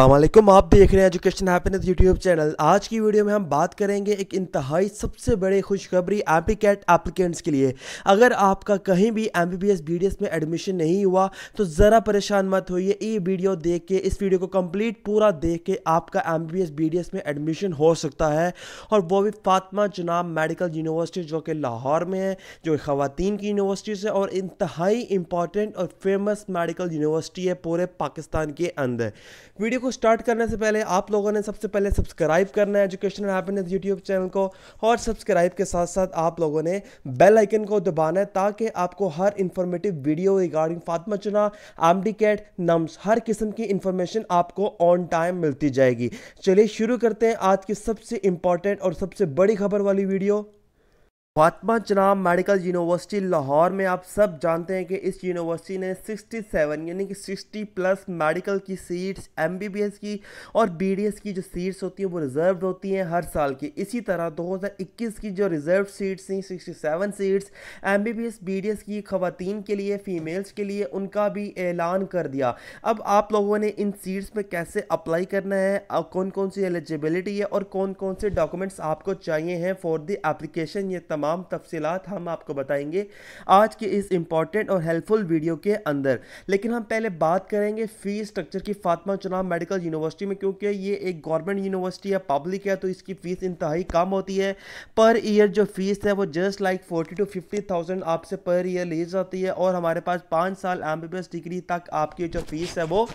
अलमैकम आप देख रहे हैं एजुकेशन हैप्पीनेस यूट्यूब चैनल आज की वीडियो में हम बात करेंगे एक इंतहाई सबसे बड़े खुशखबरी एम कैट एप्लीकेंट्स के लिए अगर आपका कहीं भी एम बी में एडमिशन नहीं हुआ तो ज़रा परेशान मत होइए ये वीडियो देख के इस वीडियो को कंप्लीट पूरा देख के आपका एम बी में एडमिशन हो सकता है और वो भी फातमा जनाब मेडिकल यूनिवर्सिटी जो कि लाहौर में है जो ख़वान की यूनिवर्सिटीज़ है और इंतहाई इम्पॉर्टेंट और फेमस मेडिकल यूनिवर्सिटी है पूरे पाकिस्तान के अंदर वीडियो को स्टार्ट करने से पहले आप लोगों ने सबसे पहले सब्सक्राइब करना है एजुकेशनल हैप्पीनेस यूट्यूब चैनल को और सब्सक्राइब के साथ साथ आप लोगों ने बेल आइकन को दबाना है ताकि आपको हर informative video regarding Fatima Jinnah आमडी cat nums हर किस्म की इंफॉर्मेशन आपको ऑन टाइम मिलती जाएगी चलिए शुरू करते हैं आज की सबसे इंपॉर्टेंट और सबसे बड़ी खबर वाली video Fatima Jinnah medical university Lahore में आप सब जानते हैं कि इस यूनिवर्सिटी ने 67 यानी कि 60 प्लस मेडिकल की सीट्स एमबीबीएस की और बीडीएस की जो सीट्स होती हैं वो रिजर्व होती हैं हर साल की इसी तरह 2021 की जो रिजर्व सीट्स थी 67 सीट्स एमबीबीएस बीडीएस की खातन के लिए फ़ीमेल्स के लिए उनका भी ऐलान कर दिया अब आप लोगों ने इन सीट्स पर कैसे अप्लाई करना है कौन कौन सी एलिजिबिलिटी है और कौन कौन से डॉक्यूमेंट्स आपको चाहिए हैं फॉर द एप्लीकेशन ये तमाम तमाम तफसीत हम आपको बताएंगे आज के इस इंपॉर्टेंट और हेल्पफुल वीडियो के अंदर लेकिन हम पहले बात करेंगे फ़ी स्ट्रक्चर की फातमा चुनाव मेडिकल यूनिवर्सिटी में क्योंकि ये एक गवर्नमेंट यूनिवर्सिटी है पब्लिक है तो इसकी फ़ीस इंतहाई कम होती है पर ईयर जो फ़ीस है वो just like forty two fifty thousand आपसे पर ईयर ली जाती है और हमारे पास पाँच साल एम डिग्री तक आपकी जो फ़ीस है वो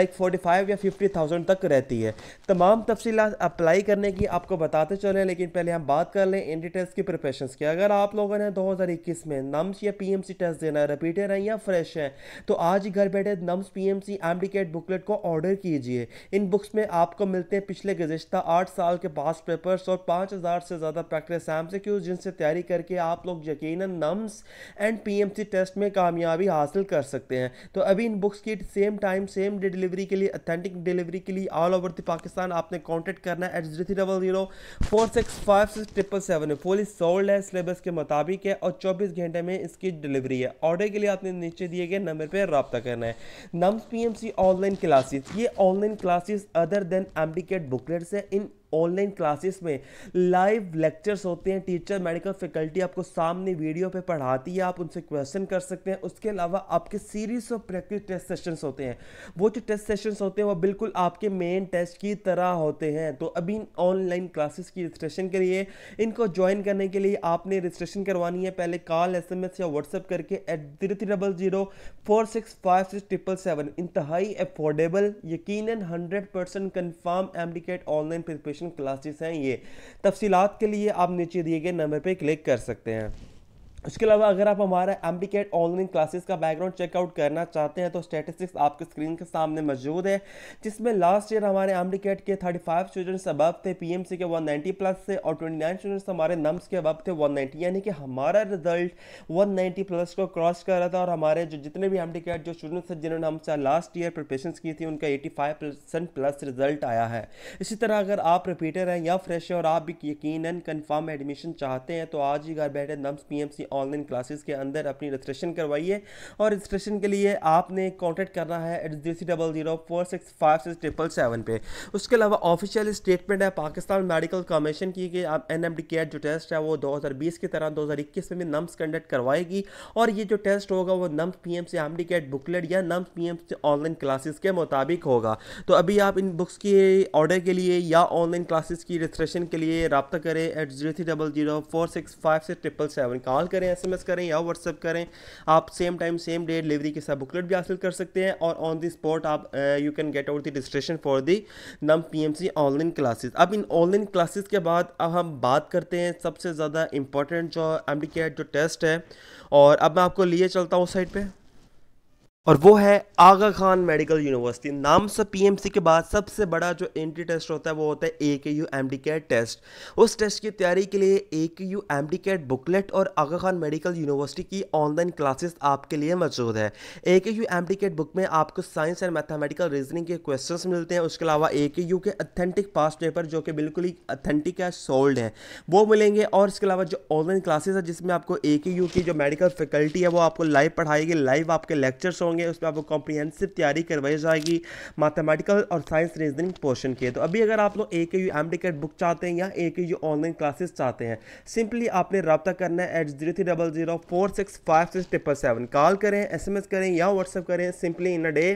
लाइक फोर्टी फाइव या फिफ्टी थाउजेंड तक रहती है तमाम तफसीत अप्लाई करने की आपको बताते चले लेकिन पहले हम बात कर लें डिटेल्स की प्रिपरेशन के अगर आप लोगों ने 2021 में नम्स या पीएमसी टेस्ट देना है रिपीटेड है या फ्रेश है तो आज ही घर बैठे नम्स पीएमसी एमडीकेट बुकलेट को ऑर्डर कीजिए इन बुक्स में आपको मिलते हैं पिछले गुजशत आठ साल के पास पेपर्स और पाँच हज़ार से ज़्यादा प्रैक्टिस एम से जिनसे तैयारी करके आप लोग यकीन नम्स एंड पी टेस्ट में कामयाबी हासिल कर सकते हैं तो अभी इन बुक्स की same time same day delivery के लिए अथेंटिक डिलीवरी के लिए ऑल ओवर द पाकिस्तान आपने कॉन्टेक्ट करना है at zero three double zero four six five six triple seven full solved है सिलेबस के मुताबिक है और 24 घंटे में इसकी डिलीवरी है ऑर्डर के लिए आपने नीचे दिए गए नंबर पर रबता करना है नम्स पी ऑनलाइन क्लासेस ये online classes other than MDCAT booklets है इन ऑनलाइन क्लासेस में लाइव लेक्चर्स होते हैं टीचर मेडिकल फैकल्टी आपको सामने वीडियो पे पढ़ाती है आप उनसे क्वेश्चन कर सकते हैं उसके अलावा आपके series of practice test sessions होते हैं वो जो टेस्ट सेशंस होते हैं वो बिल्कुल आपके मेन टेस्ट की तरह होते हैं तो अभी ऑनलाइन क्लासेस की रजिस्ट्रेशन करिए इनको ज्वाइन करने के लिए आपने रजिस्ट्रेशन करवानी है पहले कॉल एस या व्हाट्सअप करके at three double zero four six five six triple seven इंतहाई अफोर्डेबल यकीन hundred percent confirm MDCAT online preparation motivation classes हैं ये तफसीत के लिए आप नीचे दिए गए नंबर पर क्लिक कर सकते हैं इसके अलावा अगर आप हमारा एम्बिकेट ऑनलाइन क्लासेस का बैकग्राउंड चेकआउट करना चाहते हैं तो स्टेटिस्टिक्स आपके स्क्रीन के सामने मौजूद है जिसमें लास्ट ईयर हमारे एम्बिकेट के 35 स्टूडेंट्स अबव थे पीएमसी के 190 प्लस थे और 29 स्टूडेंट्स हमारे नम्स के अबव थे 190 यानी कि हमारा रिजल्ट 190 प्लस को क्रॉस कर रहा था और हमारे जो जितने भी एम्बिकेट जो स्टूडेंट्स थे जिन्होंने हमसे लास्ट ईयर प्रिपरेशन की थी उनका एटी प्लस रिजल्ट आया है इसी तरह अगर आप रिपीटर हैं या फ्रेश और आप भी यकीन कन्फर्म एडमिशन चाहते हैं तो आज ही घर बैठे नम्स पी ऑनलाइन क्लासेस के अंदर अपनी रजिस्ट्रेशन करवाइए और रजिस्ट्रेशन के लिए आपने कॉन्टैक्ट करना है at G double zero four six five six triple seven पे उसके अलावा ऑफिशियल स्टेटमेंट है पाकिस्तान मेडिकल कमीशन की कि आप एन एम डी केयर जो टेस्ट है वो दो हज़ार बीस की तरह दो हज़ार इक्कीस में नम्स कंडक्ट करवाएगी और ये जो टेस्ट होगा वो नम्स पी एम से एम डी केयर बुकलेट या नम्स पी एम से ऑनलाइन क्लासेस के मुताबिक होगा तो अभी आप इन बुक्स के ऑर्डर के लिए या ऑनलाइन क्लासेस की रजिस्ट्रेशन के लिए रबता करें at zero three double zero four six five six triple seven call करें करें एसएमएस करें या व्हाट्सअप करें आप same time same day delivery के साथ बुकलेट भी हासिल कर सकते हैं और ऑन दी स्पॉट आप you can get out the registration for the NUMS P online classes अब इन ऑनलाइन क्लासेज के बाद अब हम बात करते हैं सबसे ज़्यादा इंपॉर्टेंट जो एम जो टेस्ट है और अब मैं आपको लिए चलता हूँ उस साइड पर और वो है आगा खान मेडिकल यूनिवर्सिटी नाम से पीएमसी के बाद सबसे बड़ा जो एंट्री टेस्ट होता है वो होता है A K U M D CAT test उस टेस्ट की तैयारी के लिए A K U M D CAT booklet और आगा खान मेडिकल यूनिवर्सिटी की ऑनलाइन क्लासेस आपके लिए मौजूद है A K U M D CAT book में आपको साइंस एंड मैथमेटिकल रीजनिंग के क्वेश्चन मिलते हैं उसके अलावा ए के यू के अथेंटिक पास पेपर जो कि बिल्कुल ही अथेंटिक है सोल्ड है वो मिलेंगे और इसके अलावा जो ऑनलाइन क्लासेस है जिसमें आपको ए के यू की जो मेडिकल फैकल्टी है वो आपको लाइव पढ़ाएगी लाइव आपके लेक्चर्स होंगे होंगे उसमें आपको कॉम्प्रीहेंसिव तैयारी करवाई जाएगी मैथमेटिकल और साइंस रीजनिंग पोर्शन के तो अभी अगर आप लोग ए K U M D book चाहते हैं या ए के यू ऑनलाइन क्लासेस चाहते हैं सिंपली आपने रब्ता करना है at zero three double zero four six five six triple seven call करें एस एम एस करें या व्हाट्सअप करें simply in a day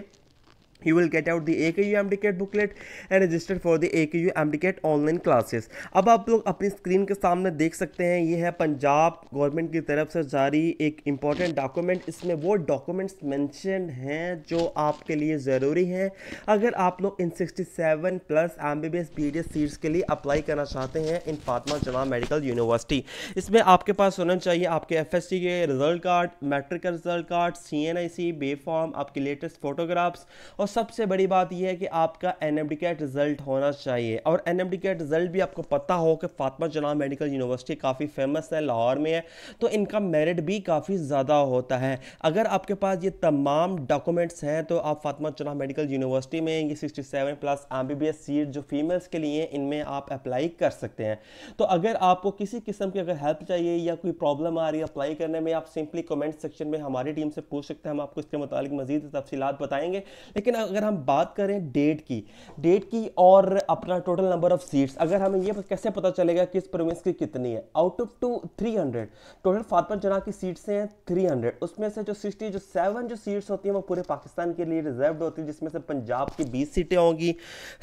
you will get out the AKU AMDICAT e booklet and register for the AKU AMDICAT e online classes अब आप लोग अपनी screen के सामने देख सकते हैं ये है पंजाब गवर्नमेंट की तरफ से जारी एक इम्पॉर्टेंट डॉक्यूमेंट इसमें वो डॉक्यूमेंट्स मैंशन हैं जो आपके लिए ज़रूरी हैं अगर आप लोग इन sixty seven plus M B B S B D S seats के लिए अप्लाई करना चाहते हैं इन फातमा जमा मेडिकल यूनिवर्सिटी इसमें आपके पास होना चाहिए आपके एफ एस सी के रिजल्ट कार्ड मैट्रिक का result card C N I C B form आपके लेटेस्ट फोटोग्राफ्स और सबसे बड़ी बात यह है कि आपका एन एम कैट रिजल्ट होना चाहिए और एन एम कैट रिजल्ट भी आपको पता हो कि फातमा जना मेडिकल यूनिवर्सिटी काफ़ी फेमस है लाहौर में है तो इनका मेरिट भी काफ़ी ज़्यादा होता है अगर आपके पास ये तमाम डॉक्यूमेंट्स हैं तो आप फातमा जना मेडिकल यूनिवर्सिटी में ये sixty seven plus M B B S seat जो फीमेल्स के लिए इनमें आप अप्लाई कर सकते हैं तो अगर आपको किसी किस्म की अगर हेल्प चाहिए या कोई प्रॉब्लम आ रही है अप्लाई करने में आप सिंपली कमेंट सेक्शन में हमारी टीम से पूछ सकते हैं हम आपको इसके मुतालिक मजीद तफसीत बताएंगे लेकिन अगर हम बात करें डेट की डेट की और अपना टोटल नंबर ऑफ सीट्स अगर हमें ये कैसे पता चलेगा किस प्रोविंस की कितनी है out of two three hundred total Fatima Jinnah की सीट्स हैं थ्री हंड्रेड उसमें से जो सिक्सटी जो सेवन जो सीट्स होती हैं वो पूरे पाकिस्तान के लिए रिजर्व होती है जिसमें से पंजाब की बीस सीटें होंगी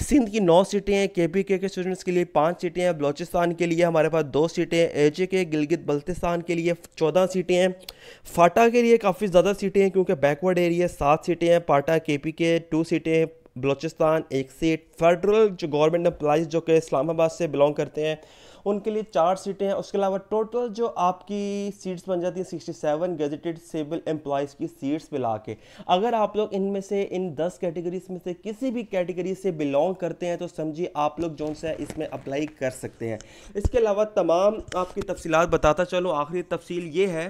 सिंध की नौ सीटें हैं के पी के स्टूडेंट्स के लिए पाँच सीटें हैं बलोचिस्तान के लिए हमारे पास दो सीटें हैं ए के गिलगित बल्तिस्तान के लिए चौदह सीटें हैं फाटा के लिए काफ़ी ज़्यादा सीटें हैं क्योंकि बैकवर्ड एरिया सात सीटें हैं पाटा के पी के टू सीटें बलूचिस्तान एक सीट फेडरल जो गवर्नमेंट एम्प्लाइज जो कि इस्लामाबाद से बिलोंग करते हैं उनके लिए चार सीटें हैं उसके अलावा टोटल जो आपकी सीट्स बन जाती हैं sixty seven gazetted civil employees की सीट्स मिला के अगर आप लोग इनमें से इन दस कैटेगरीज में से किसी भी कैटेगरी से बिलोंग करते हैं तो समझिए आप लोग जो है इसमें अप्लाई कर सकते हैं इसके अलावा तमाम आपकी तफसीत बताता चलो आखिरी तफसील ये है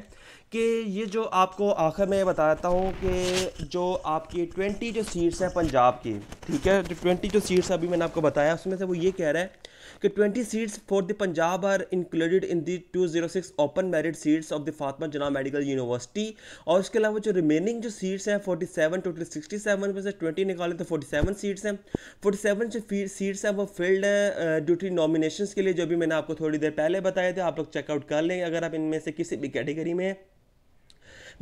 कि ये जो आपको आखिर में बताता हूँ कि जो आपकी ट्वेंटी जो सीट्स हैं पंजाब की ठीक है जो ट्वेंटी जो सीट्स अभी मैंने आपको बताया उसमें से वो ये कह रहा है कि 20 seats for the Punjab are included in the 206 open merit seats of the Fatima Jinnah medical university और उसके अलावा जो रिमेनिंग जो सीट्स हैं 47 टोटल 67 में से 20 निकाले तो 47 सीट्स हैं 47 जो सीट्स हैं वो फिल्ड है ड्यूटी नॉमिनेशन के लिए जो भी मैंने आपको थोड़ी देर पहले बताए थे आप लोग चेकआउट कर लें अगर आप इनमें से किसी भी कैटेगरी में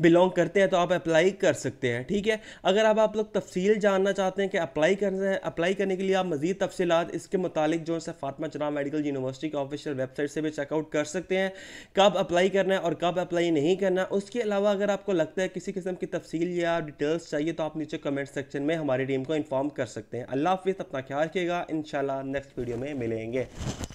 बिलोंग करते हैं तो आप अप्लाई कर सकते हैं ठीक है अगर आप लोग तफसील जानना चाहते हैं कि अप्लाई करना है अप्लाई करने के लिए आप मजीद तफसी इसके मुतालिक जो है फातमा चना मेडिकल यूनिवर्सिटी की ऑफिशियल वेबसाइट से भी चेकआउट कर सकते हैं कब अप्लाई करना है और कब अप्लाई नहीं करना उसके अलावा अगर आपको लगता है किसी किस्म की तफसील या डिटेल्स चाहिए तो आप नीचे कमेंट सेक्शन में हमारी टीम को इन्फॉर्म कर सकते हैं अल्लाह हाफिज़ अपना ख्याल रखिएगा इन नेक्स्ट वीडियो में मिलेंगे